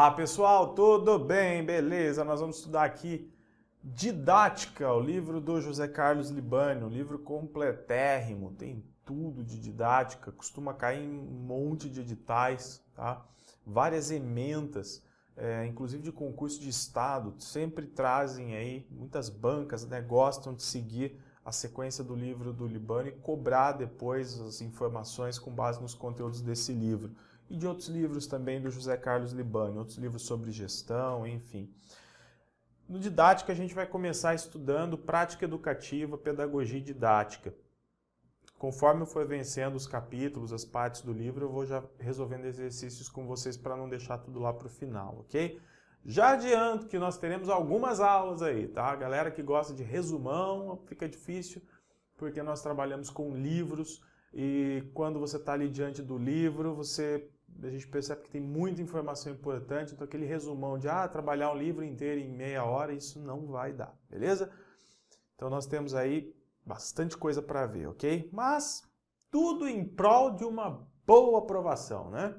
Olá pessoal, tudo bem? Beleza? Nós vamos estudar aqui Didática, o livro do José Carlos Libânio, um livro completérrimo, tem tudo de didática, costuma cair em um monte de editais, tá? várias ementas, é, inclusive de concurso de Estado, sempre trazem aí, muitas bancas né, gostam de seguir a sequência do livro do Libânio e cobrar depois as informações com base nos conteúdos desse livro e de outros livros também do José Carlos Libani, outros livros sobre gestão, enfim. No didática a gente vai começar estudando prática educativa, pedagogia didática. Conforme eu for vencendo os capítulos, as partes do livro, eu vou já resolvendo exercícios com vocês para não deixar tudo lá para o final, ok? Já adianto que nós teremos algumas aulas aí, tá? A galera que gosta de resumão fica difícil, porque nós trabalhamos com livros e quando você está ali diante do livro, você a gente percebe que tem muita informação importante, então aquele resumão de ah, trabalhar um livro inteiro em meia hora, isso não vai dar, beleza? Então nós temos aí bastante coisa para ver, ok? Mas tudo em prol de uma boa aprovação, né?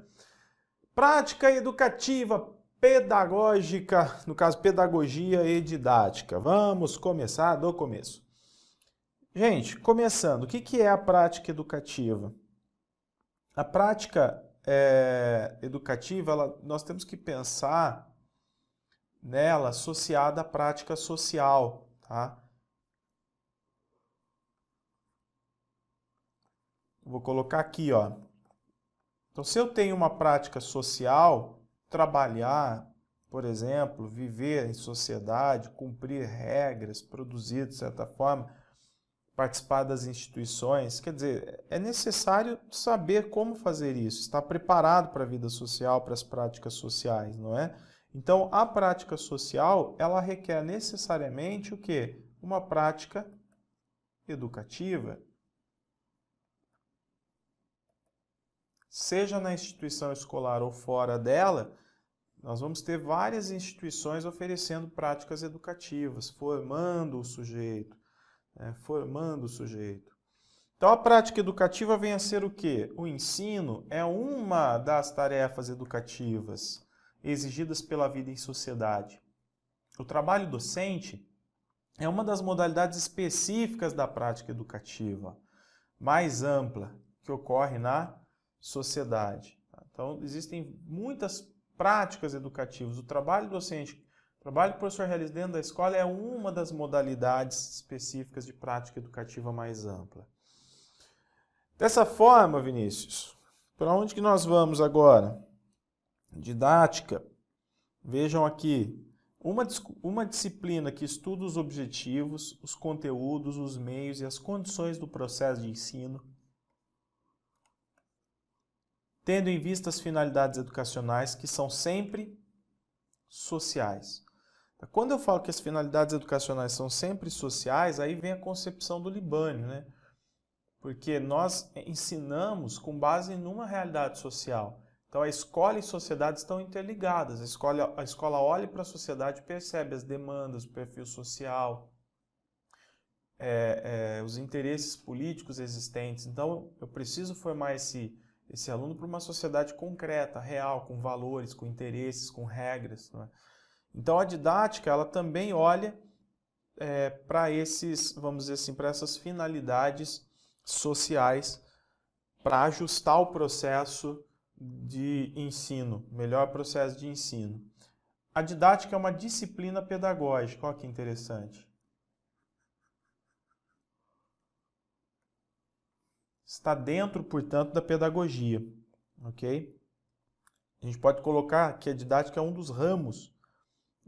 Prática educativa, pedagógica, no caso pedagogia e didática. Vamos começar do começo. Gente, começando, o que é a prática educativa? A prática é, educativa, ela, nós temos que pensar nela associada à prática social, tá? Vou colocar aqui, ó. Então, se eu tenho uma prática social, trabalhar, por exemplo, viver em sociedade, cumprir regras, produzir de certa forma, participar das instituições. Quer dizer, é necessário saber como fazer isso, estar preparado para a vida social, para as práticas sociais, não é? Então, a prática social, ela requer necessariamente o quê? Uma prática educativa. Seja na instituição escolar ou fora dela, nós vamos ter várias instituições oferecendo práticas educativas, formando o sujeito né, formando o sujeito. Então, a prática educativa vem a ser o quê? O ensino é uma das tarefas educativas exigidas pela vida em sociedade. O trabalho docente é uma das modalidades específicas da prática educativa, mais ampla, que ocorre na sociedade. Então, existem muitas práticas educativas. O trabalho docente o trabalho que o professor realiza dentro da escola é uma das modalidades específicas de prática educativa mais ampla. Dessa forma, Vinícius, para onde que nós vamos agora? Didática. Vejam aqui, uma, uma disciplina que estuda os objetivos, os conteúdos, os meios e as condições do processo de ensino, tendo em vista as finalidades educacionais que são sempre sociais. Quando eu falo que as finalidades educacionais são sempre sociais, aí vem a concepção do Libânio, né? Porque nós ensinamos com base numa realidade social. Então a escola e a sociedade estão interligadas. A escola, a escola olha para a sociedade e percebe as demandas, o perfil social, é, é, os interesses políticos existentes. Então eu preciso formar esse, esse aluno para uma sociedade concreta, real, com valores, com interesses, com regras. Não é? Então a didática ela também olha é, para esses, vamos dizer assim, para essas finalidades sociais para ajustar o processo de ensino, melhor processo de ensino. A didática é uma disciplina pedagógica, olha que interessante. Está dentro, portanto, da pedagogia, ok? A gente pode colocar que a didática é um dos ramos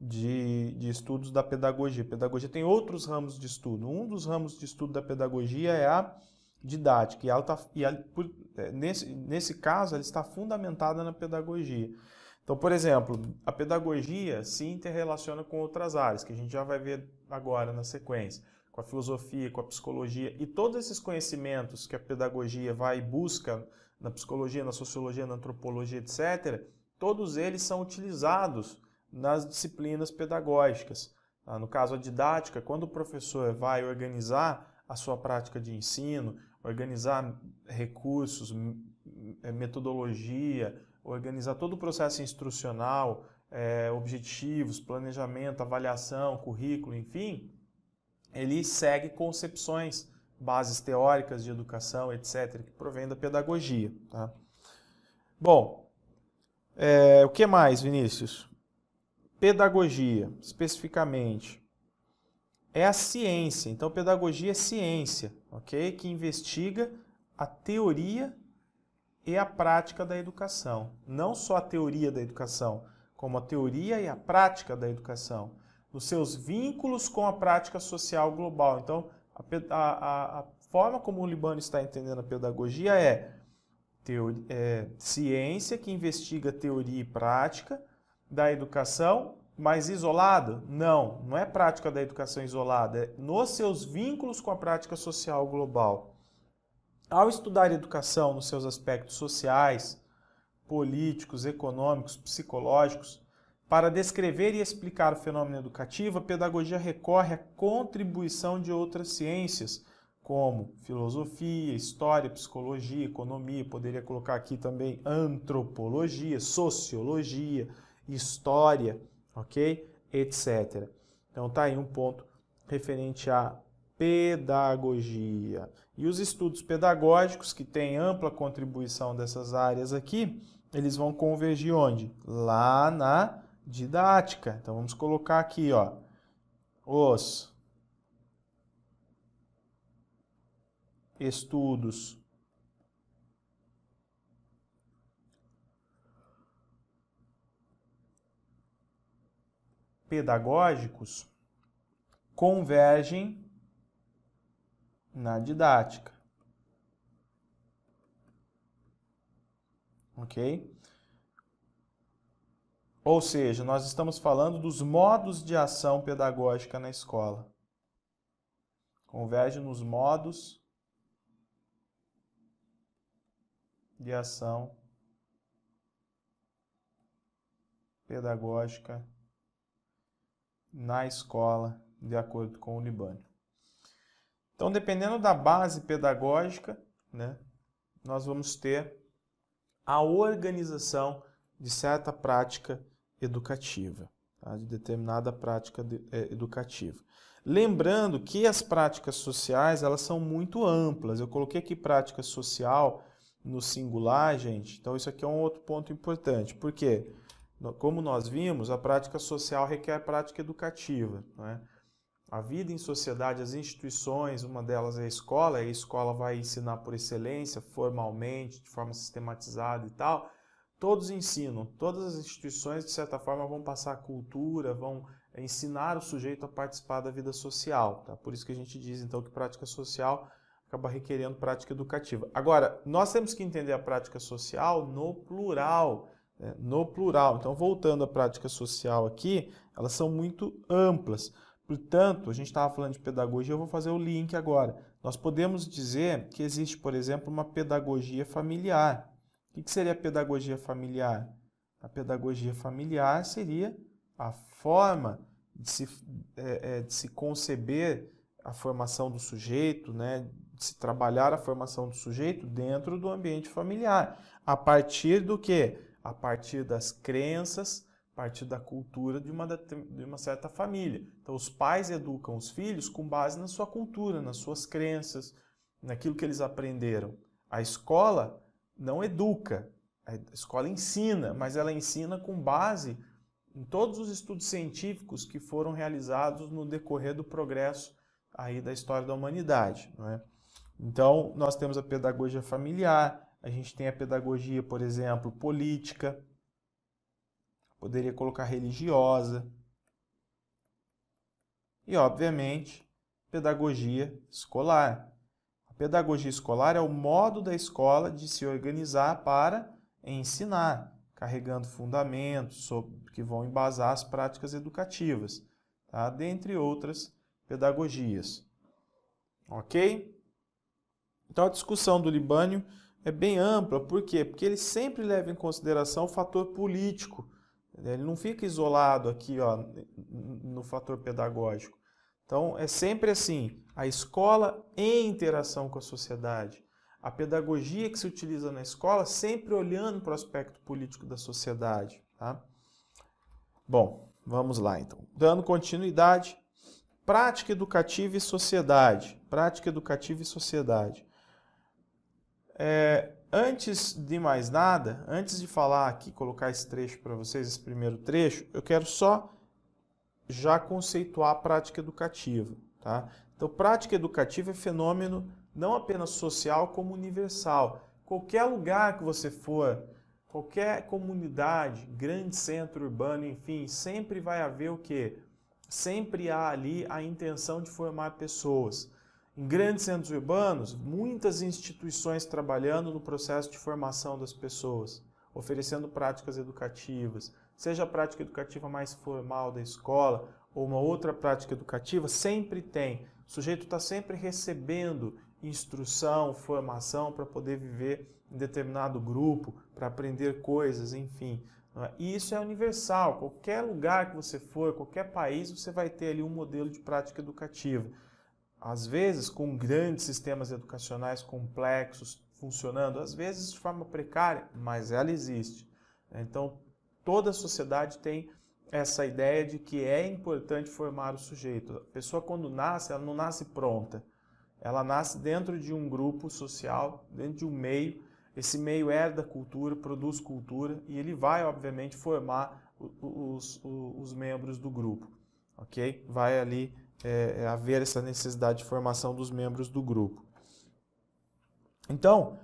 de, de estudos da pedagogia. Pedagogia tem outros ramos de estudo. Um dos ramos de estudo da pedagogia é a didática. E, ela tá, e por, é, nesse, nesse caso, ela está fundamentada na pedagogia. Então, por exemplo, a pedagogia se interrelaciona com outras áreas, que a gente já vai ver agora na sequência, com a filosofia, com a psicologia, e todos esses conhecimentos que a pedagogia vai e busca na psicologia, na sociologia, na antropologia, etc., todos eles são utilizados nas disciplinas pedagógicas. Tá? No caso, a didática, quando o professor vai organizar a sua prática de ensino, organizar recursos, metodologia, organizar todo o processo instrucional, é, objetivos, planejamento, avaliação, currículo, enfim, ele segue concepções, bases teóricas de educação, etc., que provém da pedagogia. Tá? Bom, é, o que mais, Vinícius? pedagogia, especificamente, é a ciência. Então, pedagogia é ciência, ok? Que investiga a teoria e a prática da educação. Não só a teoria da educação, como a teoria e a prática da educação, nos seus vínculos com a prática social global. Então, a, a, a forma como o Libano está entendendo a pedagogia é, é ciência que investiga teoria e prática da educação, mas isolado? Não, não é prática da educação isolada, é nos seus vínculos com a prática social global. Ao estudar educação nos seus aspectos sociais, políticos, econômicos, psicológicos, para descrever e explicar o fenômeno educativo, a pedagogia recorre à contribuição de outras ciências, como filosofia, história, psicologia, economia, poderia colocar aqui também antropologia, sociologia, história, ok? Etc. Então tá aí um ponto referente à pedagogia. E os estudos pedagógicos, que têm ampla contribuição dessas áreas aqui, eles vão convergir onde? Lá na didática. Então vamos colocar aqui, ó, os estudos pedagógicos convergem na didática. Ok? Ou seja, nós estamos falando dos modos de ação pedagógica na escola. Converge nos modos de ação pedagógica na escola, de acordo com o Libânio. Então, dependendo da base pedagógica, né, nós vamos ter a organização de certa prática educativa, tá? de determinada prática de, é, educativa. Lembrando que as práticas sociais elas são muito amplas. Eu coloquei aqui prática social no singular, gente. Então isso aqui é um outro ponto importante. Por quê? Porque como nós vimos, a prática social requer prática educativa. Né? A vida em sociedade, as instituições, uma delas é a escola, e a escola vai ensinar por excelência, formalmente, de forma sistematizada e tal. Todos ensinam, todas as instituições, de certa forma, vão passar cultura, vão ensinar o sujeito a participar da vida social. Tá? Por isso que a gente diz, então, que prática social acaba requerendo prática educativa. Agora, nós temos que entender a prática social no plural né, no plural. Então, voltando à prática social aqui, elas são muito amplas. Portanto, a gente estava falando de pedagogia, eu vou fazer o link agora. Nós podemos dizer que existe, por exemplo, uma pedagogia familiar. O que seria a pedagogia familiar? A pedagogia familiar seria a forma de se, é, é, de se conceber a formação do sujeito, né, de se trabalhar a formação do sujeito dentro do ambiente familiar, a partir do que? a partir das crenças, a partir da cultura de uma, de uma certa família. Então, os pais educam os filhos com base na sua cultura, nas suas crenças, naquilo que eles aprenderam. A escola não educa, a escola ensina, mas ela ensina com base em todos os estudos científicos que foram realizados no decorrer do progresso aí da história da humanidade. Não é? Então, nós temos a pedagogia familiar, a gente tem a pedagogia, por exemplo, política. Poderia colocar religiosa. E, obviamente, pedagogia escolar. A pedagogia escolar é o modo da escola de se organizar para ensinar, carregando fundamentos sobre, que vão embasar as práticas educativas, tá? dentre outras pedagogias. Ok? Então, a discussão do Libânio é bem ampla. Por quê? Porque ele sempre leva em consideração o fator político. Né? Ele não fica isolado aqui ó, no fator pedagógico. Então, é sempre assim: a escola em interação com a sociedade. A pedagogia que se utiliza na escola sempre olhando para o aspecto político da sociedade. Tá? Bom, vamos lá então. Dando continuidade, prática educativa e sociedade. Prática educativa e sociedade. É, antes de mais nada, antes de falar aqui, colocar esse trecho para vocês, esse primeiro trecho, eu quero só já conceituar a prática educativa. Tá? Então, prática educativa é fenômeno não apenas social, como universal. Qualquer lugar que você for, qualquer comunidade, grande centro urbano, enfim, sempre vai haver o que? Sempre há ali a intenção de formar pessoas. Em grandes centros urbanos, muitas instituições trabalhando no processo de formação das pessoas, oferecendo práticas educativas, seja a prática educativa mais formal da escola ou uma outra prática educativa, sempre tem. O sujeito está sempre recebendo instrução, formação para poder viver em determinado grupo, para aprender coisas, enfim. É? E isso é universal. Qualquer lugar que você for, qualquer país, você vai ter ali um modelo de prática educativa às vezes com grandes sistemas educacionais complexos funcionando, às vezes de forma precária, mas ela existe. Né? Então, toda a sociedade tem essa ideia de que é importante formar o sujeito. A pessoa, quando nasce, ela não nasce pronta. Ela nasce dentro de um grupo social, dentro de um meio. Esse meio herda cultura, produz cultura e ele vai, obviamente, formar os, os, os membros do grupo. Ok? Vai ali é, é, haver essa necessidade de formação dos membros do grupo. Então,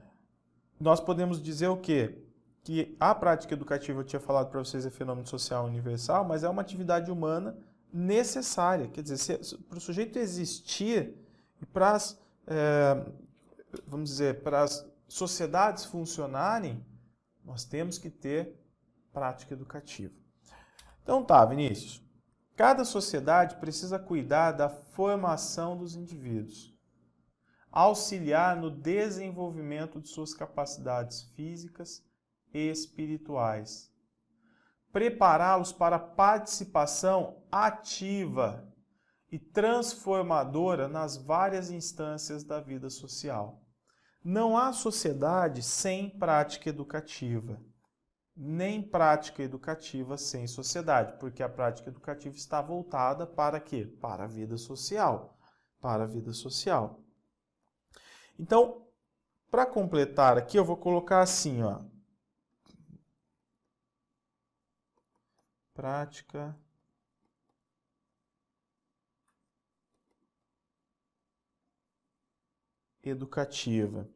nós podemos dizer o quê? Que a prática educativa, eu tinha falado para vocês, é fenômeno social universal, mas é uma atividade humana necessária. Quer dizer, para o sujeito existir e para as, é, vamos dizer, para as sociedades funcionarem, nós temos que ter prática educativa. Então tá, Vinícius. Cada sociedade precisa cuidar da formação dos indivíduos, auxiliar no desenvolvimento de suas capacidades físicas e espirituais, prepará-los para participação ativa e transformadora nas várias instâncias da vida social. Não há sociedade sem prática educativa nem prática educativa sem sociedade, porque a prática educativa está voltada para quê? Para a vida social. Para a vida social. Então, para completar aqui, eu vou colocar assim, ó. Prática educativa.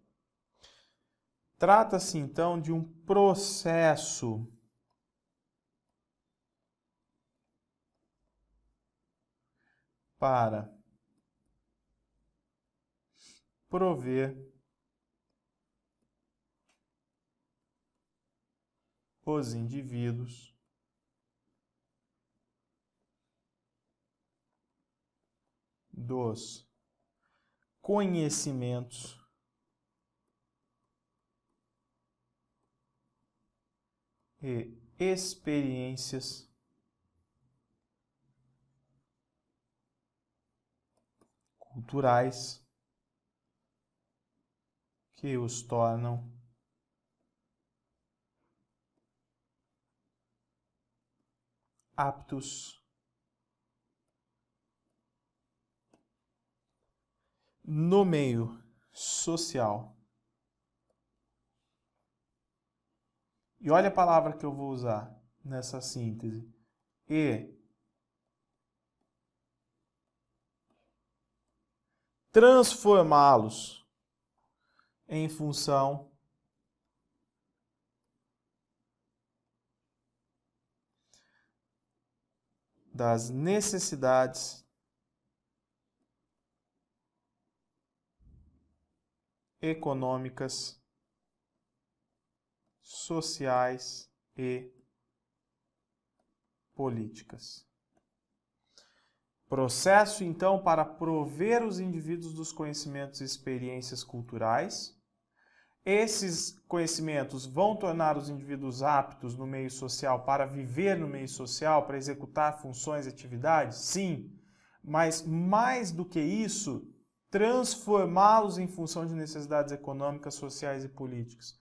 Trata-se então de um processo para prover os indivíduos dos conhecimentos e experiências. culturais que os tornam aptos no meio social. E olha a palavra que eu vou usar nessa síntese. E transformá-los em função das necessidades econômicas sociais e políticas. Processo, então, para prover os indivíduos dos conhecimentos e experiências culturais. Esses conhecimentos vão tornar os indivíduos aptos no meio social para viver no meio social, para executar funções e atividades? Sim, mas mais do que isso, transformá-los em função de necessidades econômicas, sociais e políticas.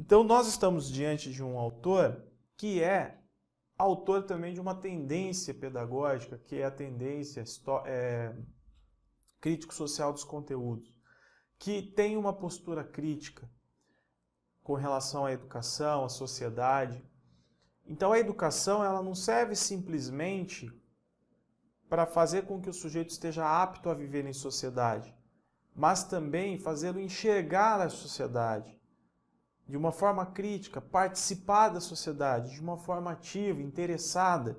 Então, nós estamos diante de um autor que é autor também de uma tendência pedagógica, que é a tendência é, crítico-social dos conteúdos, que tem uma postura crítica com relação à educação, à sociedade. Então, a educação ela não serve simplesmente para fazer com que o sujeito esteja apto a viver em sociedade, mas também fazê-lo enxergar a sociedade de uma forma crítica, participar da sociedade de uma forma ativa, interessada,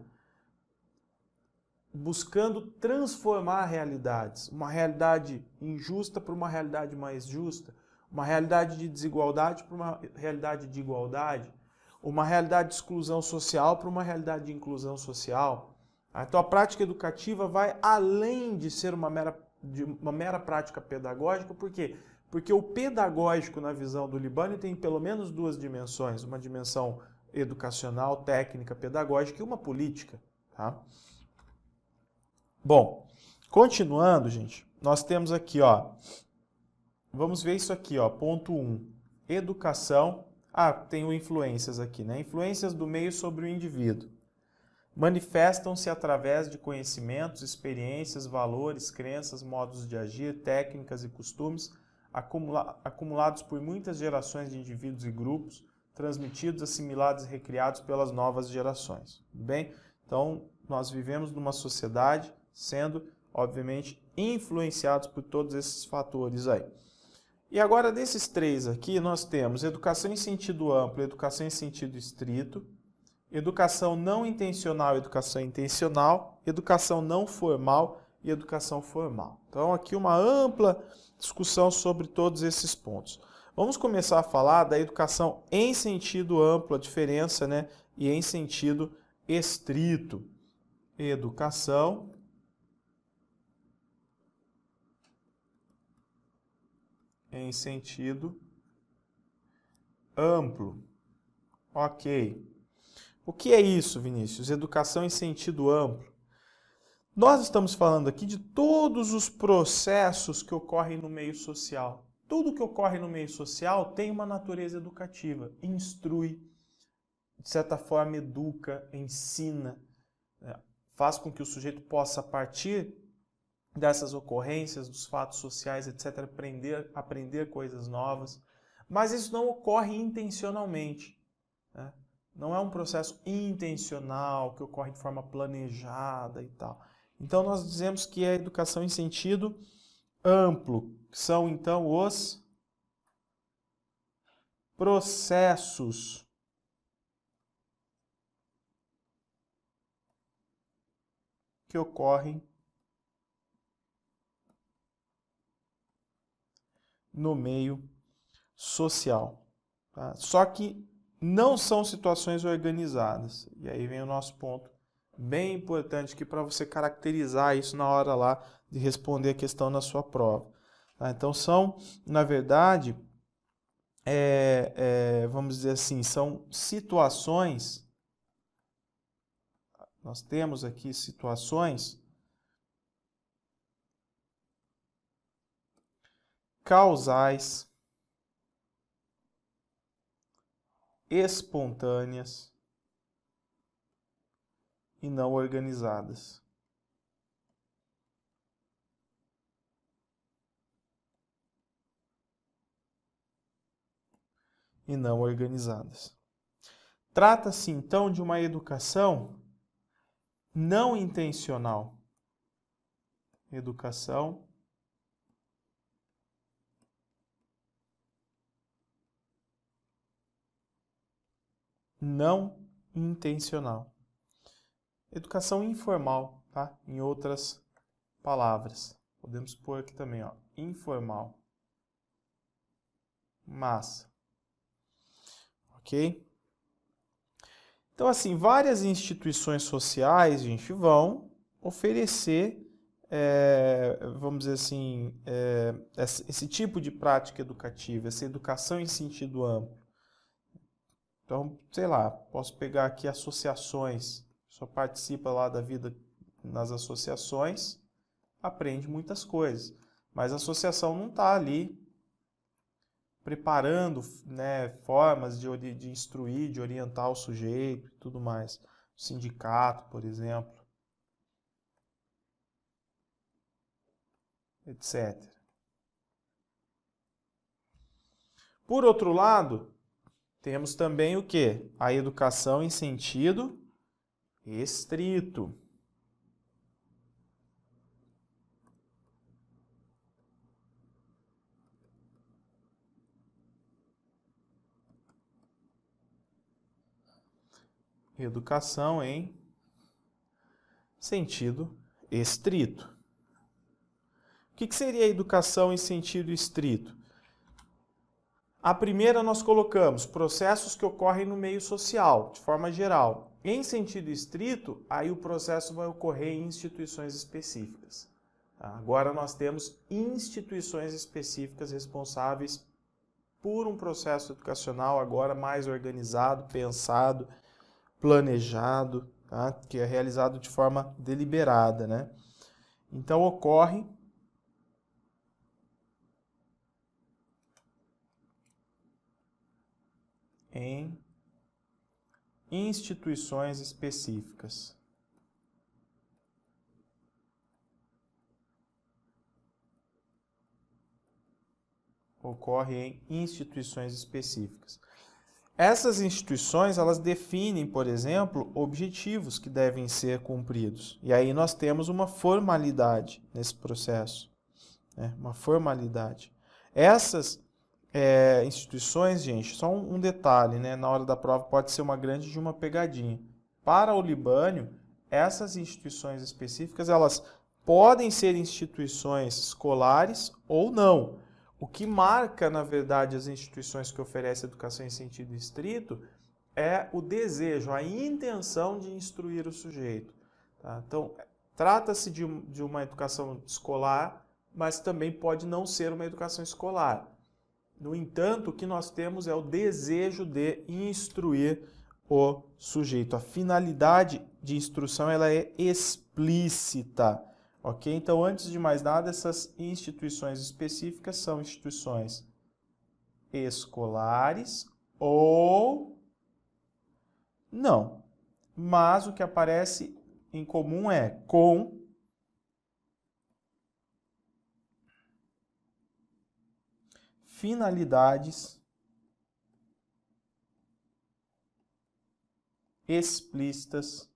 buscando transformar realidades, uma realidade injusta para uma realidade mais justa, uma realidade de desigualdade para uma realidade de igualdade, uma realidade de exclusão social para uma realidade de inclusão social. Então a prática educativa vai além de ser uma mera, uma mera prática pedagógica, porque porque o pedagógico, na visão do Libânio, tem pelo menos duas dimensões: uma dimensão educacional, técnica, pedagógica e uma política. Tá? Bom, continuando, gente, nós temos aqui, ó. Vamos ver isso aqui, ó. Ponto 1. Um, educação. Ah, tenho influências aqui, né? Influências do meio sobre o indivíduo. Manifestam-se através de conhecimentos, experiências, valores, crenças, modos de agir, técnicas e costumes acumula acumulados por muitas gerações de indivíduos e grupos, transmitidos, assimilados e recriados pelas novas gerações. Bem, então nós vivemos numa sociedade sendo, obviamente, influenciados por todos esses fatores aí. E agora, desses três aqui, nós temos educação em sentido amplo, educação em sentido estrito, educação não intencional, educação intencional, educação não formal e educação formal. Então, aqui uma ampla discussão sobre todos esses pontos. Vamos começar a falar da educação em sentido amplo, a diferença, né? E em sentido estrito. Educação em sentido amplo. Ok. O que é isso, Vinícius? Educação em sentido amplo. Nós estamos falando aqui de todos os processos que ocorrem no meio social. Tudo que ocorre no meio social tem uma natureza educativa, instrui, de certa forma educa, ensina, né? faz com que o sujeito possa, a partir dessas ocorrências, dos fatos sociais, etc., aprender, aprender coisas novas. Mas isso não ocorre intencionalmente. Né? Não é um processo intencional que ocorre de forma planejada e tal então, nós dizemos que é educação em sentido amplo, são então os processos que ocorrem no meio social. Tá? Só que não são situações organizadas. E aí vem o nosso ponto bem importante que para você caracterizar isso na hora lá de responder a questão na sua prova. Tá? Então são, na verdade, é, é, vamos dizer assim, são situações. Nós temos aqui situações causais espontâneas e não organizadas. E não organizadas. Trata-se então de uma educação não intencional. Educação não intencional. Educação informal, tá? Em outras palavras. Podemos pôr aqui também, ó, informal. Massa. OK? Então assim, várias instituições sociais, gente, vão oferecer é, vamos dizer assim, é, esse tipo de prática educativa, essa educação em sentido amplo. Então, sei lá, posso pegar aqui associações, só participa lá da vida nas associações, aprende muitas coisas. Mas a associação não está ali preparando né, formas de, de instruir, de orientar o sujeito e tudo mais. O sindicato, por exemplo. etc. Por outro lado, temos também o que? A educação em sentido restrito. Educação em sentido estrito. O que, seria educação em sentido estrito? A primeira nós colocamos processos que ocorrem no meio social, de forma geral. Em sentido estrito, aí o processo vai ocorrer em instituições específicas. Tá? Agora nós temos instituições específicas responsáveis por um processo educacional agora mais organizado, pensado, planejado, tá? que é realizado de forma deliberada. Né? Então ocorre em instituições específicas. Ocorre em instituições específicas. Essas instituições, elas definem, por exemplo, objetivos que devem ser cumpridos. E aí nós temos uma formalidade nesse processo, né? uma formalidade. Essas é, instituições, gente, só um, um detalhe, né? Na hora da prova pode ser uma grande de uma pegadinha. Para o Libânio, essas instituições específicas, elas podem ser instituições escolares ou não. O que marca, na verdade, as instituições que oferecem educação em sentido estrito é o desejo, a intenção de instruir o sujeito. Tá? Então, trata-se de, de uma educação escolar, mas também pode não ser uma educação escolar. No entanto, o que nós temos é o desejo de instruir o sujeito. A finalidade de instrução ela é explícita, ok? Então, antes de mais nada, essas instituições específicas são instituições escolares ou não. Mas o que aparece em comum é com finalidades explícitas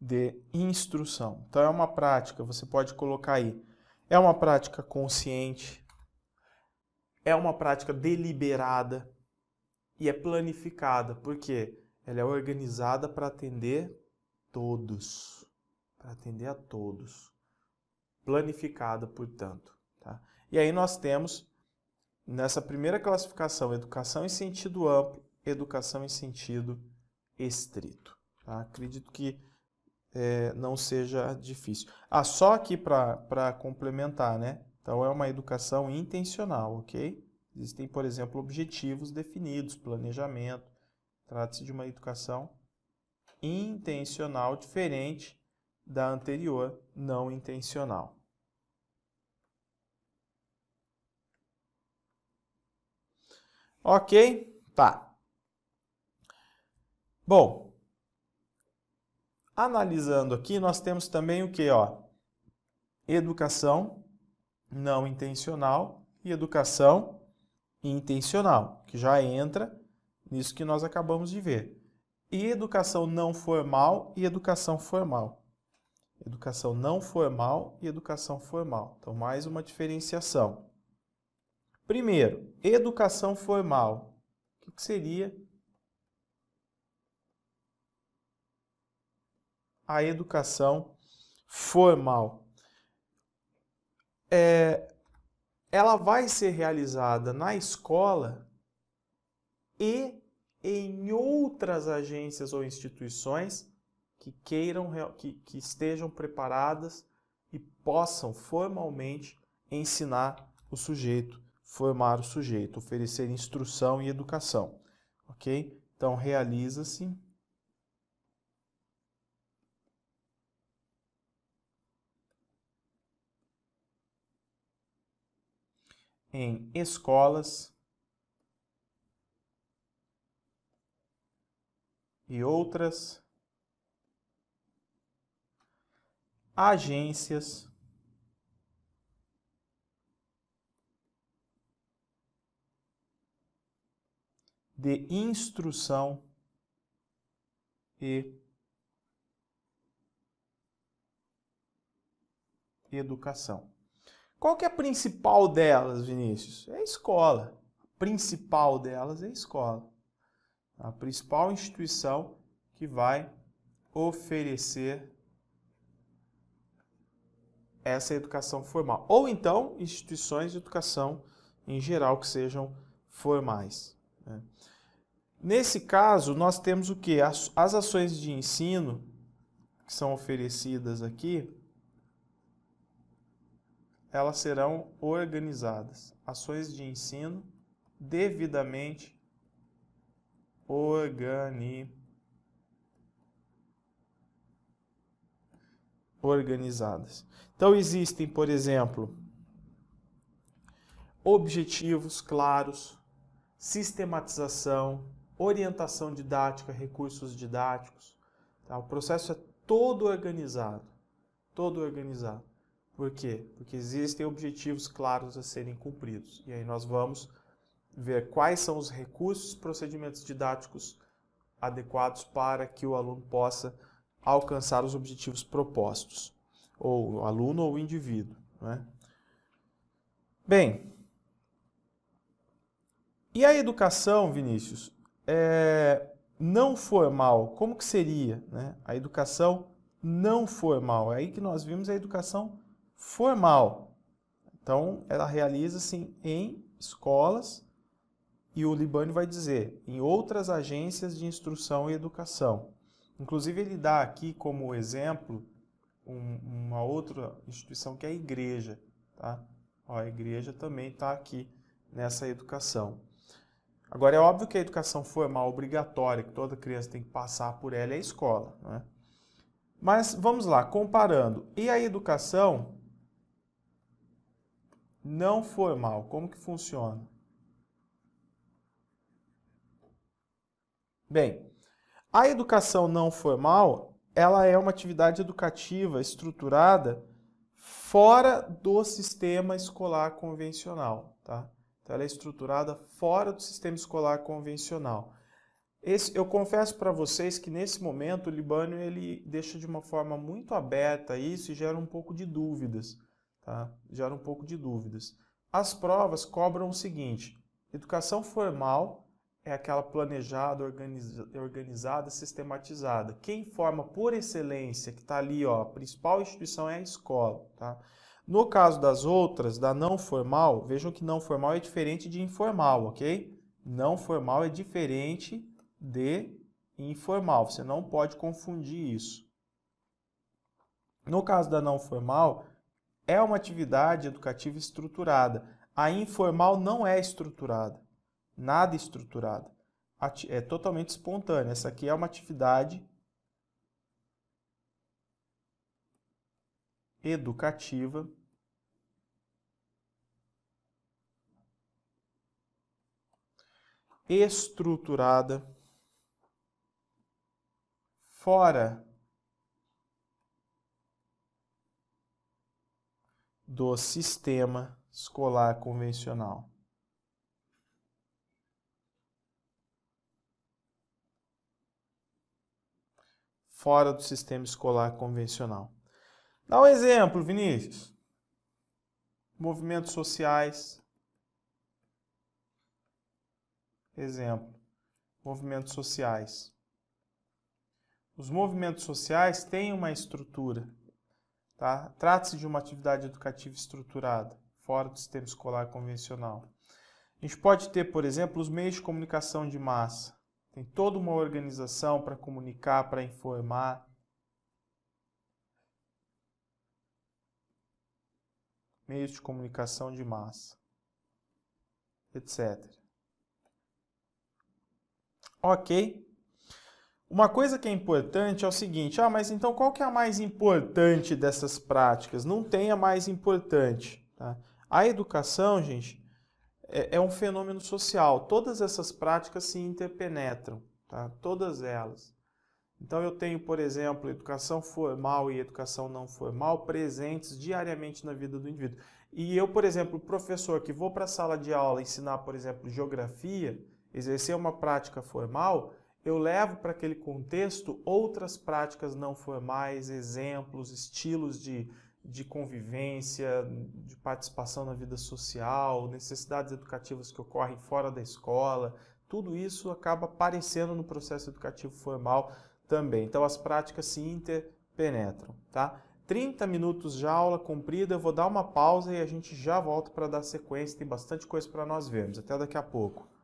de instrução. Então é uma prática, você pode colocar aí. É uma prática consciente, é uma prática deliberada e é planificada, porque ela é organizada para atender todos, para atender a todos planificada, portanto. Tá? E aí nós temos, nessa primeira classificação, educação em sentido amplo, educação em sentido estrito. Tá? Acredito que é, não seja difícil. Ah, só aqui para complementar, né? Então, é uma educação intencional, ok? Existem, por exemplo, objetivos definidos, planejamento. Trata-se de uma educação intencional, diferente da anterior não intencional. Ok? Tá. Bom, analisando aqui, nós temos também o que? Educação não intencional e educação intencional, que já entra nisso que nós acabamos de ver. E educação não formal e educação formal. Educação não formal e educação formal. Então, mais uma diferenciação. Primeiro, educação formal. O que seria a educação formal? É, ela vai ser realizada na escola e em outras agências ou instituições que queiram que, que estejam preparadas e possam formalmente ensinar o sujeito formar o sujeito, oferecer instrução e educação, ok? Então, realiza-se em escolas e outras agências de instrução e educação. Qual que é a principal delas, Vinícius? É a escola. A principal delas é a escola. A principal instituição que vai oferecer essa educação formal. Ou então, instituições de educação em geral que sejam formais. Né? Nesse caso, nós temos o que? As, as ações de ensino que são oferecidas aqui, elas serão organizadas. Ações de ensino devidamente organizadas. organizadas. Então, existem, por exemplo, objetivos claros, sistematização, orientação didática, recursos didáticos. Tá? O processo é todo organizado. Todo organizado. Por quê? Porque existem objetivos claros a serem cumpridos. E aí nós vamos ver quais são os recursos, procedimentos didáticos adequados para que o aluno possa alcançar os objetivos propostos, ou o aluno ou o indivíduo. Né? Bem, e a educação, Vinícius, é, não formal, como que seria né? a educação não formal? É aí que nós vimos a educação formal. Então, ela realiza-se em escolas e o Libani vai dizer, em outras agências de instrução e educação. Inclusive, ele dá aqui como exemplo um, uma outra instituição que é a igreja. Tá? Ó, a igreja também está aqui nessa educação. Agora, é óbvio que a educação formal obrigatória, que toda criança tem que passar por ela, é a escola. Né? Mas vamos lá, comparando. E a educação não formal, como que funciona? Bem, a educação não formal, ela é uma atividade educativa estruturada fora do sistema escolar convencional, tá? Então, ela é estruturada fora do sistema escolar convencional. Esse, eu confesso para vocês que nesse momento o Libânio ele deixa de uma forma muito aberta isso e gera um pouco de dúvidas, tá? Gera um pouco de dúvidas. As provas cobram o seguinte: educação formal é aquela planejada, organizada, sistematizada. Quem forma por excelência, que está ali, ó, a principal instituição é a escola, tá? No caso das outras, da não formal, vejam que não formal é diferente de informal, ok? Não formal é diferente de informal. Você não pode confundir isso. No caso da não formal, é uma atividade educativa estruturada. A informal não é estruturada, nada estruturada. É totalmente espontânea. Essa aqui é uma atividade educativa estruturada, fora do sistema escolar convencional. Fora do sistema escolar convencional. Dá um exemplo, Vinícius. Movimentos sociais, Exemplo: movimentos sociais. Os movimentos sociais têm uma estrutura. Tá? Trata-se de uma atividade educativa estruturada, fora do sistema escolar convencional. A gente pode ter, por exemplo, os meios de comunicação de massa. Tem toda uma organização para comunicar, para informar. Meios de comunicação de massa, etc. Ok? Uma coisa que é importante é o seguinte, ah, mas então qual que é a mais importante dessas práticas? Não tem a mais importante. Tá? A educação, gente, é, é, um fenômeno social. Todas essas práticas se interpenetram, tá? todas elas. Então eu tenho, por exemplo, educação formal e educação não formal presentes diariamente na vida do indivíduo. E eu, por exemplo, professor que vou para a sala de aula ensinar, por exemplo, geografia, exercer uma prática formal, eu levo para aquele contexto outras práticas não formais, exemplos, estilos de, de convivência, de participação na vida social, necessidades educativas que ocorrem fora da escola, tudo isso acaba aparecendo no processo educativo formal também. Então as práticas se interpenetram, tá? 30 minutos de aula comprida, eu vou dar uma pausa e a gente já volta para dar sequência, tem bastante coisa para nós vermos. Até daqui a pouco.